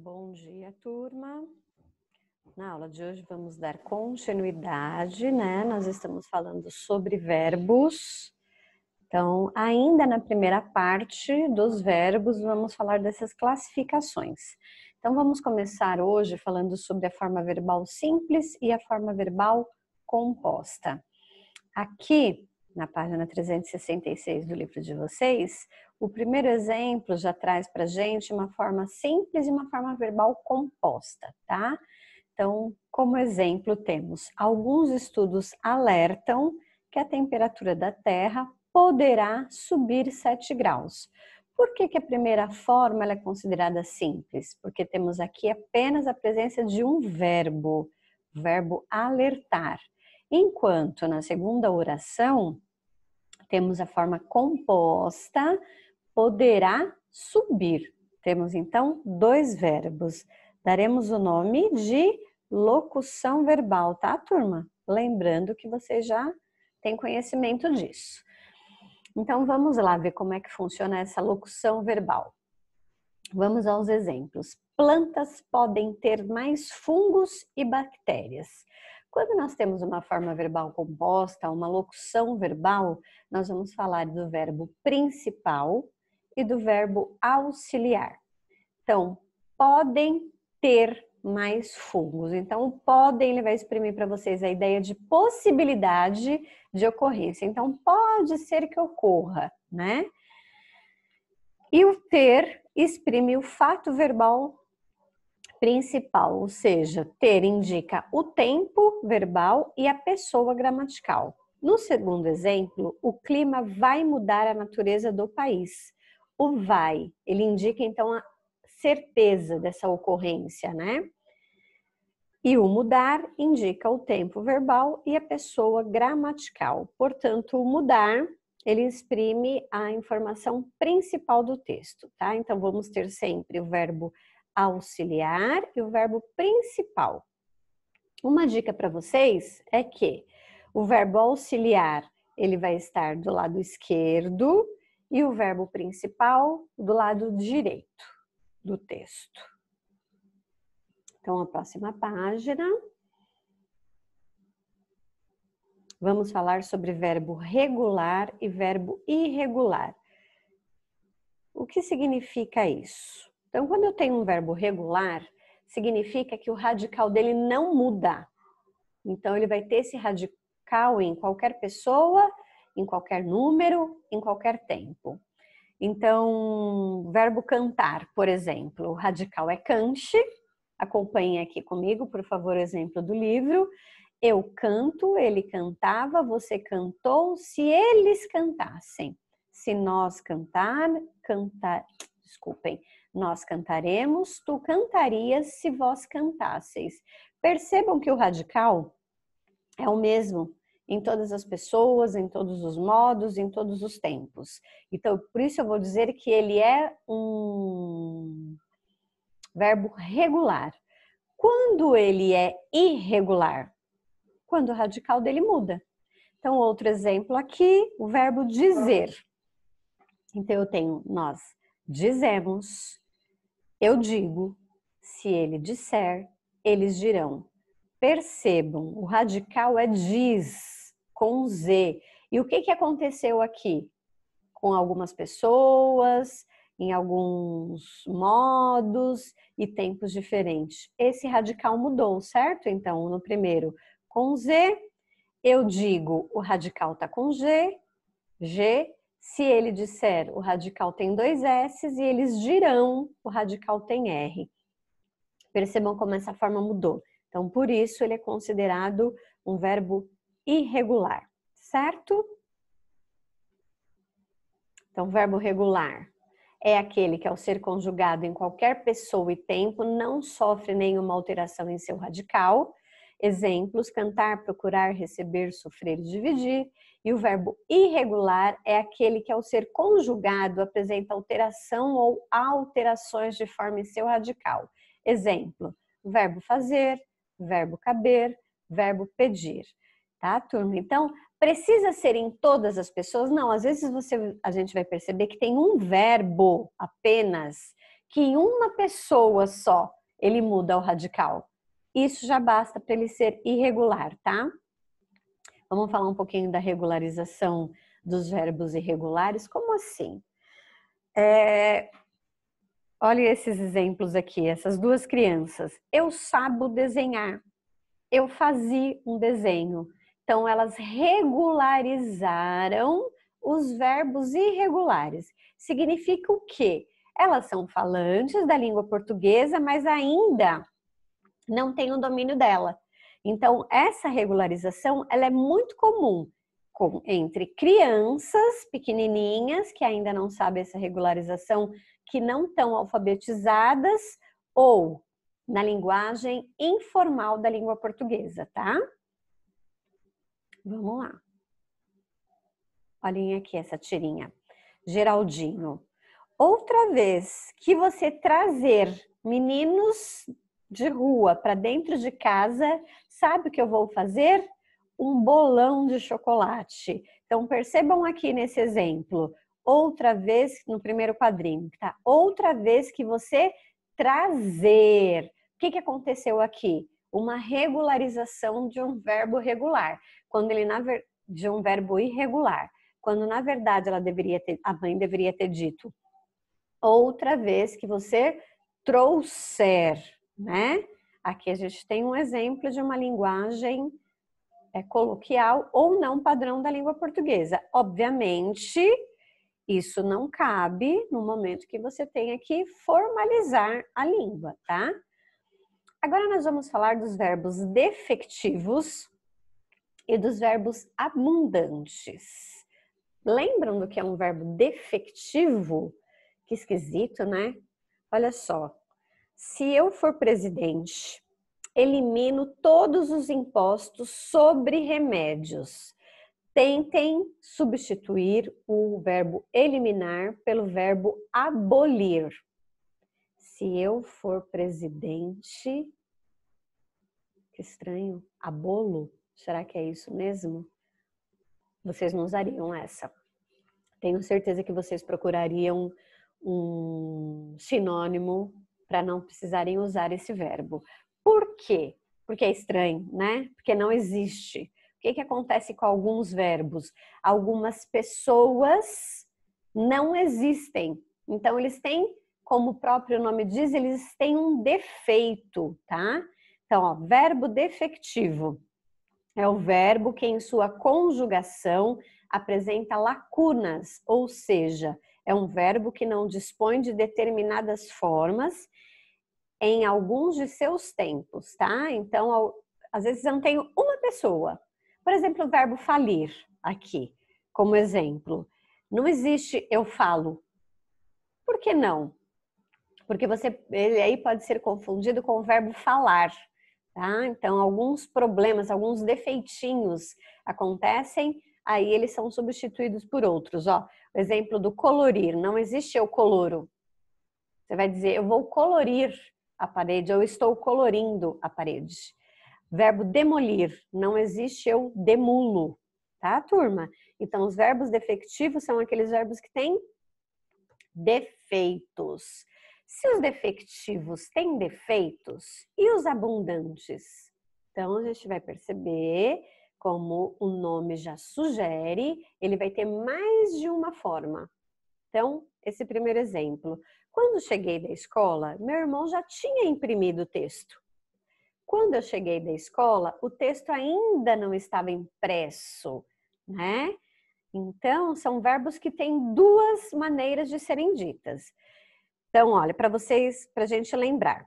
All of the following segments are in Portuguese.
Bom dia, turma. Na aula de hoje vamos dar continuidade, né? Nós estamos falando sobre verbos. Então, ainda na primeira parte dos verbos, vamos falar dessas classificações. Então, vamos começar hoje falando sobre a forma verbal simples e a forma verbal composta. Aqui, na página 366 do livro de vocês, o primeiro exemplo já traz para gente uma forma simples e uma forma verbal composta, tá? Então, como exemplo, temos alguns estudos alertam que a temperatura da Terra poderá subir 7 graus. Por que, que a primeira forma é considerada simples? Porque temos aqui apenas a presença de um verbo, o verbo alertar. Enquanto na segunda oração temos a forma composta poderá subir. Temos então dois verbos. Daremos o nome de locução verbal, tá, turma? Lembrando que você já tem conhecimento disso. Então vamos lá ver como é que funciona essa locução verbal. Vamos aos exemplos. Plantas podem ter mais fungos e bactérias. Quando nós temos uma forma verbal composta, uma locução verbal, nós vamos falar do verbo principal, e do verbo auxiliar. Então, podem ter mais fungos. Então, podem, ele vai exprimir para vocês a ideia de possibilidade de ocorrência. Então, pode ser que ocorra, né? E o ter exprime o fato verbal principal, ou seja, ter indica o tempo verbal e a pessoa gramatical. No segundo exemplo, o clima vai mudar a natureza do país o vai. Ele indica então a certeza dessa ocorrência, né? E o mudar indica o tempo verbal e a pessoa gramatical. Portanto, o mudar ele exprime a informação principal do texto, tá? Então vamos ter sempre o verbo auxiliar e o verbo principal. Uma dica para vocês é que o verbo auxiliar ele vai estar do lado esquerdo e o verbo principal do lado direito do texto. Então, a próxima página. Vamos falar sobre verbo regular e verbo irregular. O que significa isso? Então, quando eu tenho um verbo regular, significa que o radical dele não muda. Então, ele vai ter esse radical em qualquer pessoa em qualquer número, em qualquer tempo. Então, verbo cantar, por exemplo, o radical é cante, Acompanhe aqui comigo, por favor, o exemplo do livro. Eu canto, ele cantava, você cantou, se eles cantassem. Se nós cantar, cantar, desculpem, nós cantaremos, tu cantarias se vós cantasseis. Percebam que o radical é o mesmo em todas as pessoas, em todos os modos, em todos os tempos. Então, por isso eu vou dizer que ele é um verbo regular. Quando ele é irregular? Quando o radical dele muda. Então, outro exemplo aqui, o verbo dizer. Então, eu tenho nós dizemos, eu digo, se ele disser, eles dirão. Percebam, o radical é diz com Z. E o que, que aconteceu aqui? Com algumas pessoas, em alguns modos e tempos diferentes. Esse radical mudou, certo? Então, no primeiro com Z, eu digo o radical está com G, G. Se ele disser o radical tem dois S e eles dirão o radical tem R. Percebam como essa forma mudou. Então, por isso, ele é considerado um verbo irregular, certo? Então, verbo regular é aquele que, ao ser conjugado em qualquer pessoa e tempo, não sofre nenhuma alteração em seu radical. Exemplos: cantar, procurar, receber, sofrer, dividir. E o verbo irregular é aquele que, ao ser conjugado, apresenta alteração ou alterações de forma em seu radical. Exemplo: verbo fazer, verbo caber, verbo pedir tá, turma? Então, precisa ser em todas as pessoas? Não, às vezes você, a gente vai perceber que tem um verbo apenas que em uma pessoa só ele muda o radical. Isso já basta para ele ser irregular, tá? Vamos falar um pouquinho da regularização dos verbos irregulares. Como assim? É... Olha esses exemplos aqui, essas duas crianças. Eu sabo desenhar. Eu fazia um desenho. Então, elas regularizaram os verbos irregulares. Significa o quê? Elas são falantes da língua portuguesa, mas ainda não têm o domínio dela. Então, essa regularização ela é muito comum com, entre crianças pequenininhas, que ainda não sabem essa regularização, que não estão alfabetizadas, ou na linguagem informal da língua portuguesa, tá? Vamos lá. Olhem aqui essa tirinha. Geraldinho. Outra vez que você trazer meninos de rua para dentro de casa, sabe o que eu vou fazer? Um bolão de chocolate. Então percebam aqui nesse exemplo, outra vez no primeiro quadrinho, tá? Outra vez que você trazer. O que, que aconteceu aqui? Uma regularização de um verbo regular quando ele na ver... de um verbo irregular, quando na verdade ela deveria ter, a mãe deveria ter dito outra vez que você trouxer, né? Aqui a gente tem um exemplo de uma linguagem é, coloquial ou não padrão da língua portuguesa. Obviamente, isso não cabe no momento que você tenha que formalizar a língua, tá? Agora nós vamos falar dos verbos defectivos e dos verbos abundantes. Lembram do que é um verbo defectivo? Que esquisito, né? Olha só. Se eu for presidente, elimino todos os impostos sobre remédios. Tentem substituir o verbo eliminar pelo verbo abolir. Se eu for presidente, que estranho, abolo, Será que é isso mesmo? Vocês não usariam essa. Tenho certeza que vocês procurariam um sinônimo para não precisarem usar esse verbo. Por quê? Porque é estranho, né? Porque não existe. O que, que acontece com alguns verbos? Algumas pessoas não existem. Então, eles têm, como o próprio nome diz, eles têm um defeito, tá? Então, ó, verbo defectivo. É o verbo que, em sua conjugação, apresenta lacunas, ou seja, é um verbo que não dispõe de determinadas formas em alguns de seus tempos, tá? Então, às vezes eu não tenho uma pessoa. Por exemplo, o verbo falir aqui, como exemplo. Não existe eu falo. Por que não? Porque você, ele aí pode ser confundido com o verbo falar Tá? Então, alguns problemas, alguns defeitinhos acontecem, aí eles são substituídos por outros. Ó, o exemplo do colorir: não existe eu coloro. Você vai dizer, eu vou colorir a parede, eu estou colorindo a parede. Verbo demolir: não existe eu demulo. Tá, turma? Então, os verbos defectivos são aqueles verbos que têm defeitos. Se os defectivos têm defeitos e os abundantes? Então, a gente vai perceber, como o nome já sugere, ele vai ter mais de uma forma. Então, esse primeiro exemplo. Quando cheguei da escola, meu irmão já tinha imprimido o texto. Quando eu cheguei da escola, o texto ainda não estava impresso, né? Então, são verbos que têm duas maneiras de serem ditas. Então, olha, para vocês, para a gente lembrar,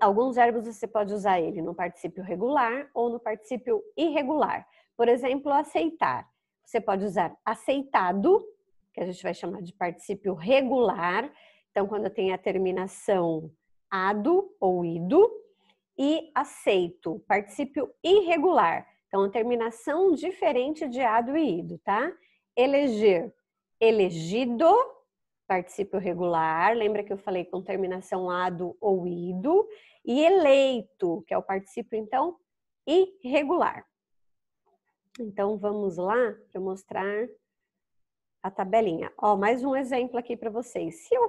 alguns verbos você pode usar ele no particípio regular ou no particípio irregular. Por exemplo, aceitar. Você pode usar aceitado, que a gente vai chamar de particípio regular. Então, quando tem a terminação ado ou ido, e aceito, particípio irregular. Então, a terminação diferente de ado e ido, tá? Eleger, elegido, particípio regular, lembra que eu falei com terminação ado ou ido, e eleito, que é o particípio, então, irregular. Então, vamos lá para mostrar a tabelinha. Ó, mais um exemplo aqui para vocês. Se eu,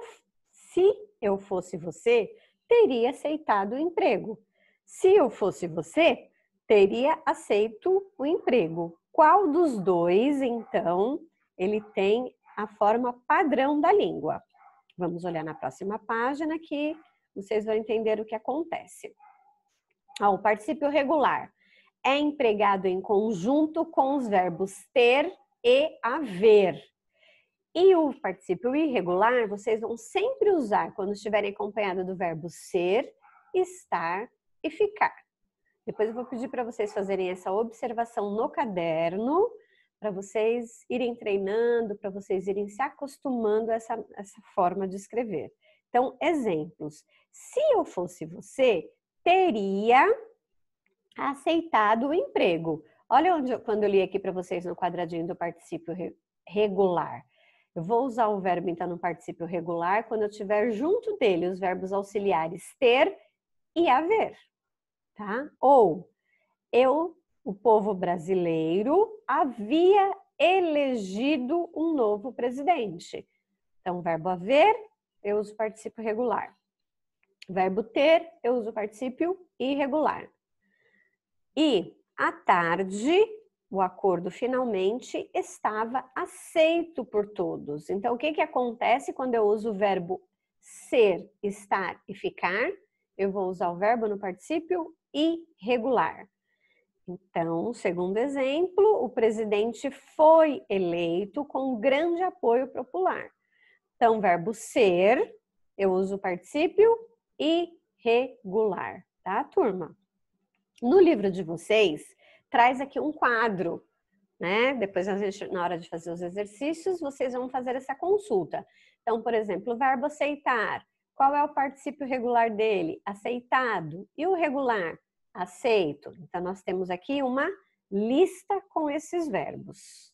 se eu fosse você, teria aceitado o emprego. Se eu fosse você, teria aceito o emprego. Qual dos dois, então, ele tem a forma padrão da língua. Vamos olhar na próxima página que vocês vão entender o que acontece. o participio regular é empregado em conjunto com os verbos ter e haver. E o participio irregular, vocês vão sempre usar quando estiverem acompanhado do verbo ser, estar e ficar. Depois eu vou pedir para vocês fazerem essa observação no caderno para vocês irem treinando, para vocês irem se acostumando a essa, essa forma de escrever. Então, exemplos. Se eu fosse você, teria aceitado o emprego. Olha onde eu, quando eu li aqui para vocês no quadradinho do participio regular. Eu vou usar o verbo então no participio regular quando eu tiver junto dele os verbos auxiliares ter e haver, tá? Ou eu o povo brasileiro havia elegido um novo presidente. Então, verbo haver, eu uso particípio regular. Verbo ter, eu uso particípio irregular. E à tarde, o acordo finalmente estava aceito por todos. Então, o que, que acontece quando eu uso o verbo ser, estar e ficar? Eu vou usar o verbo no particípio irregular. Então, segundo exemplo, o presidente foi eleito com grande apoio popular. Então, verbo ser, eu uso o particípio irregular, tá, turma? No livro de vocês, traz aqui um quadro, né? Depois, gente, na hora de fazer os exercícios, vocês vão fazer essa consulta. Então, por exemplo, o verbo aceitar. Qual é o particípio regular dele? Aceitado. E o regular? aceito. Então, nós temos aqui uma lista com esses verbos.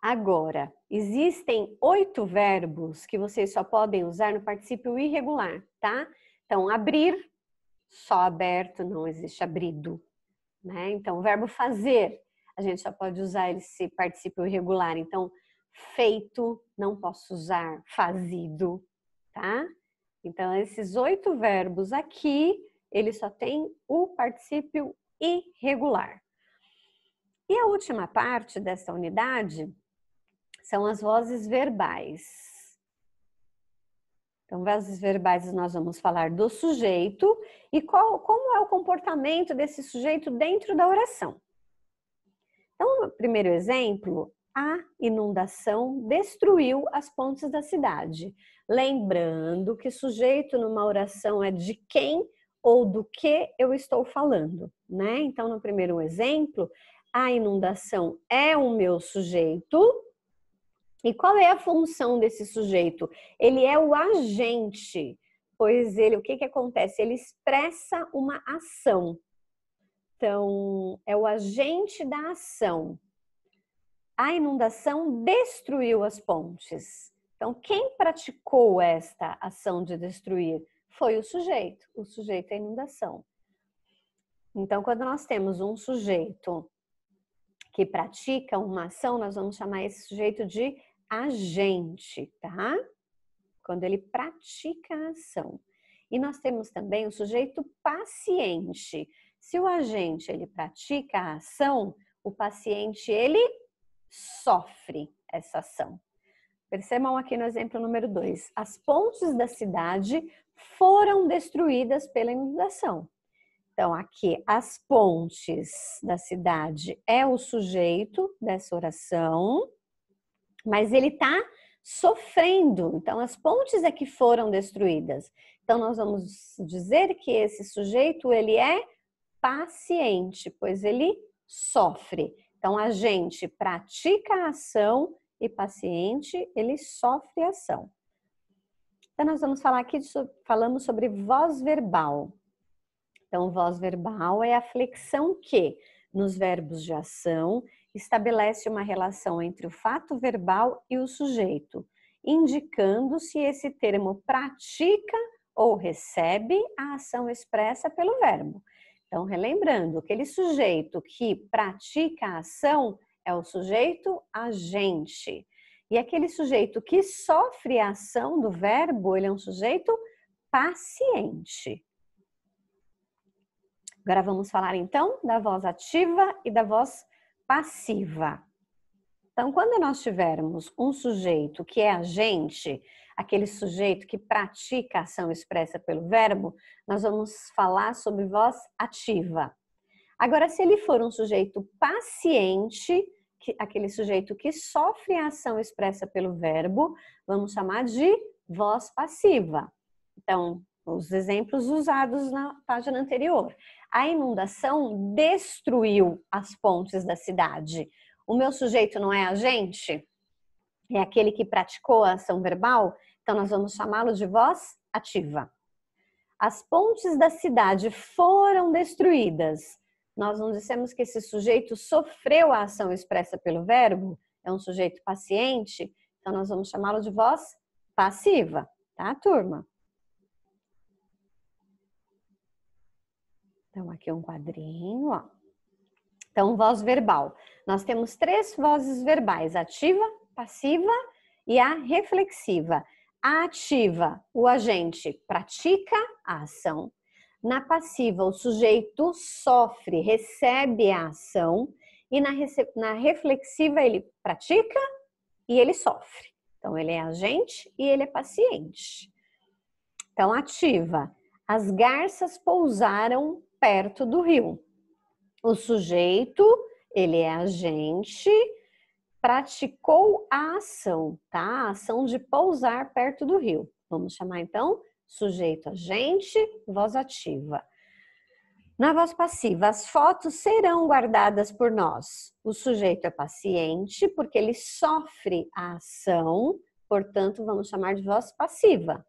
Agora, existem oito verbos que vocês só podem usar no participio irregular, tá? Então, abrir, só aberto, não existe abrido, né? Então, o verbo fazer, a gente só pode usar esse participio irregular. Então, feito, não posso usar fazido, tá? Então, esses oito verbos aqui, ele só tem o particípio irregular. E a última parte dessa unidade são as vozes verbais. Então, vozes verbais nós vamos falar do sujeito e qual, como é o comportamento desse sujeito dentro da oração. Então, primeiro exemplo, a inundação destruiu as pontes da cidade. Lembrando que sujeito numa oração é de quem ou do que eu estou falando, né? Então, no primeiro exemplo, a inundação é o meu sujeito. E qual é a função desse sujeito? Ele é o agente, pois ele, o que que acontece? Ele expressa uma ação. Então, é o agente da ação. A inundação destruiu as pontes. Então, quem praticou esta ação de destruir? foi o sujeito. O sujeito é inundação. Então, quando nós temos um sujeito que pratica uma ação, nós vamos chamar esse sujeito de agente, tá? Quando ele pratica a ação. E nós temos também o sujeito paciente. Se o agente ele pratica a ação, o paciente ele sofre essa ação, Percebam aqui no exemplo número 2. As pontes da cidade foram destruídas pela inundação. Então, aqui, as pontes da cidade é o sujeito dessa oração, mas ele está sofrendo. Então, as pontes é que foram destruídas. Então, nós vamos dizer que esse sujeito, ele é paciente, pois ele sofre. Então, a gente pratica a ação e paciente, ele sofre ação. Então, nós vamos falar aqui, de, falamos sobre voz verbal. Então, voz verbal é a flexão que, nos verbos de ação, estabelece uma relação entre o fato verbal e o sujeito, indicando se esse termo pratica ou recebe a ação expressa pelo verbo. Então, relembrando, aquele sujeito que pratica a ação, é o sujeito agente. E aquele sujeito que sofre a ação do verbo, ele é um sujeito paciente. Agora vamos falar então da voz ativa e da voz passiva. Então, quando nós tivermos um sujeito que é agente, aquele sujeito que pratica a ação expressa pelo verbo, nós vamos falar sobre voz ativa. Agora, se ele for um sujeito paciente, que, aquele sujeito que sofre a ação expressa pelo verbo, vamos chamar de voz passiva. Então, os exemplos usados na página anterior. A inundação destruiu as pontes da cidade. O meu sujeito não é a gente? É aquele que praticou a ação verbal? Então, nós vamos chamá-lo de voz ativa. As pontes da cidade foram destruídas. Nós não dissemos que esse sujeito sofreu a ação expressa pelo verbo, é um sujeito paciente, então nós vamos chamá-lo de voz passiva, tá, turma? Então, aqui é um quadrinho, ó. Então, voz verbal. Nós temos três vozes verbais: ativa, passiva e a reflexiva. A ativa, o agente pratica a ação. Na passiva, o sujeito sofre, recebe a ação, e na, na reflexiva, ele pratica e ele sofre. Então, ele é agente e ele é paciente. Então, ativa. As garças pousaram perto do rio. O sujeito, ele é agente, praticou a ação, tá? A ação de pousar perto do rio. Vamos chamar então Sujeito agente, voz ativa. Na voz passiva, as fotos serão guardadas por nós. O sujeito é paciente, porque ele sofre a ação, portanto, vamos chamar de voz passiva.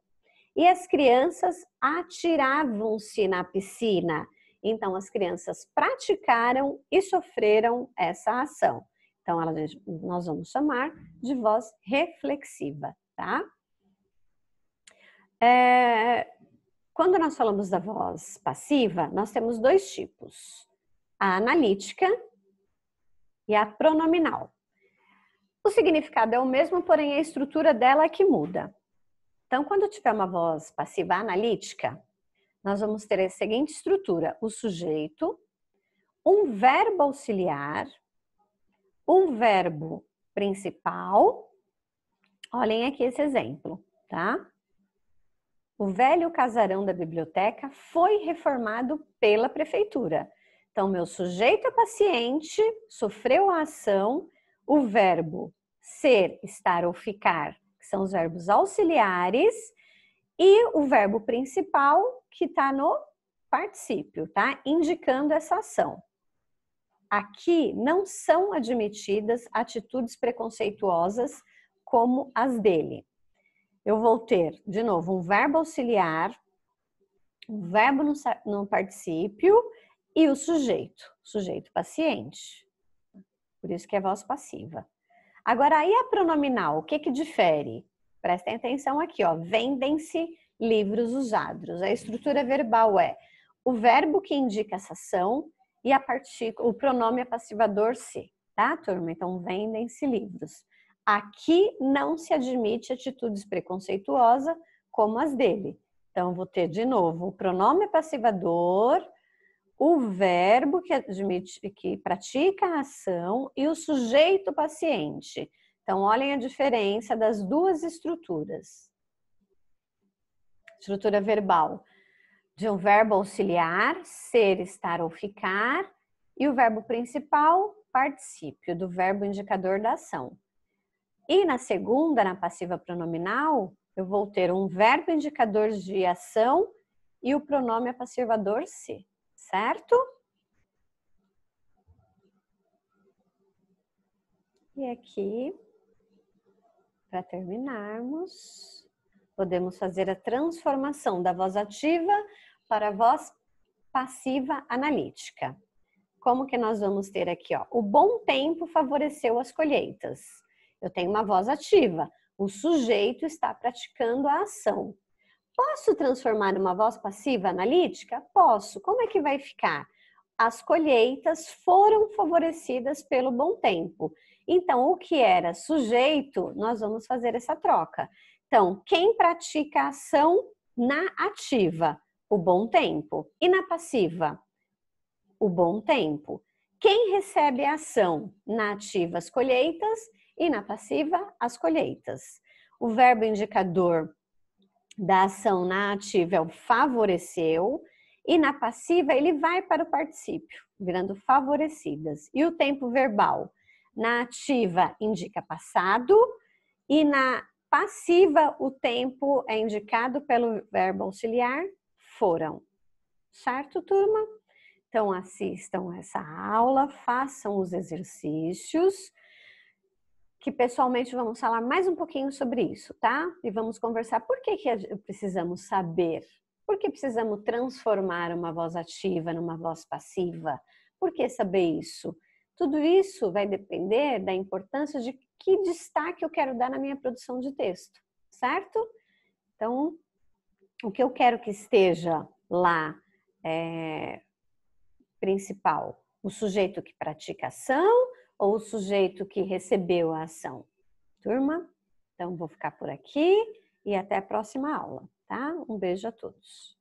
E as crianças atiravam-se na piscina. Então, as crianças praticaram e sofreram essa ação. Então, nós vamos chamar de voz reflexiva, tá? É, quando nós falamos da voz passiva, nós temos dois tipos: a analítica e a pronominal. O significado é o mesmo, porém a estrutura dela é que muda. Então, quando tiver uma voz passiva analítica, nós vamos ter a seguinte estrutura: o sujeito, um verbo auxiliar, um verbo principal. Olhem aqui esse exemplo, tá? O velho casarão da biblioteca foi reformado pela prefeitura. Então, meu sujeito é paciente, sofreu a ação, o verbo ser, estar ou ficar, que são os verbos auxiliares, e o verbo principal, que está no particípio, tá? Indicando essa ação. Aqui não são admitidas atitudes preconceituosas como as dele eu vou ter, de novo, um verbo auxiliar, um verbo no, no particípio e o sujeito, sujeito paciente. Por isso que é voz passiva. Agora, aí a pronominal, o que que difere? Prestem atenção aqui, ó. Vendem-se livros usados. A estrutura verbal é o verbo que indica essa ação e a partícula, o pronome é passivador se, tá, turma? Então, vendem-se livros. Aqui não se admite atitudes preconceituosas como as dele. Então, vou ter de novo o pronome passivador, o verbo que admite que pratica a ação e o sujeito paciente. Então, olhem a diferença das duas estruturas. Estrutura verbal de um verbo auxiliar, ser, estar ou ficar, e o verbo principal, particípio do verbo indicador da ação. E na segunda, na passiva pronominal, eu vou ter um verbo indicador de ação e o pronome passivador se, certo? E aqui, para terminarmos, podemos fazer a transformação da voz ativa para a voz passiva analítica. Como que nós vamos ter aqui, ó? O bom tempo favoreceu as colheitas. Eu tenho uma voz ativa. O sujeito está praticando a ação. Posso transformar uma voz passiva analítica? Posso. Como é que vai ficar? As colheitas foram favorecidas pelo bom tempo. Então, o que era sujeito, nós vamos fazer essa troca. Então, quem pratica a ação na ativa, o bom tempo, e na passiva, o bom tempo. Quem recebe a ação na ativa, as colheitas, e na passiva, as colheitas. O verbo indicador da ação na ativa é o favoreceu, e na passiva ele vai para o particípio, virando favorecidas. E o tempo verbal? Na ativa indica passado, e na passiva o tempo é indicado pelo verbo auxiliar foram. Certo, turma? Então assistam essa aula, façam os exercícios que pessoalmente vamos falar mais um pouquinho sobre isso, tá? E vamos conversar por que, que precisamos saber, por que precisamos transformar uma voz ativa numa voz passiva, por que saber isso? Tudo isso vai depender da importância de que destaque eu quero dar na minha produção de texto, certo? Então, o que eu quero que esteja lá é, principal? O sujeito que pratica ação ou o sujeito que recebeu a ação. Turma, então vou ficar por aqui e até a próxima aula, tá? Um beijo a todos.